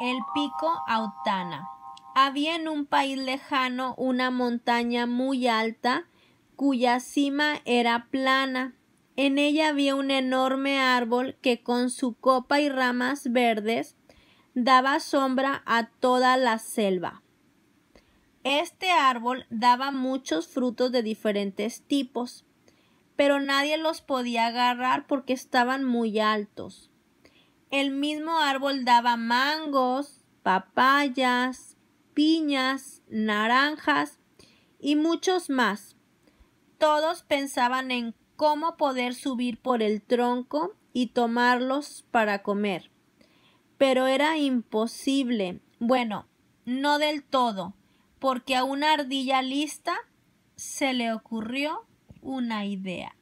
El pico Autana. Había en un país lejano una montaña muy alta cuya cima era plana. En ella había un enorme árbol que con su copa y ramas verdes daba sombra a toda la selva. Este árbol daba muchos frutos de diferentes tipos, pero nadie los podía agarrar porque estaban muy altos el mismo árbol daba mangos, papayas, piñas, naranjas y muchos más. Todos pensaban en cómo poder subir por el tronco y tomarlos para comer. Pero era imposible. Bueno, no del todo, porque a una ardilla lista se le ocurrió una idea.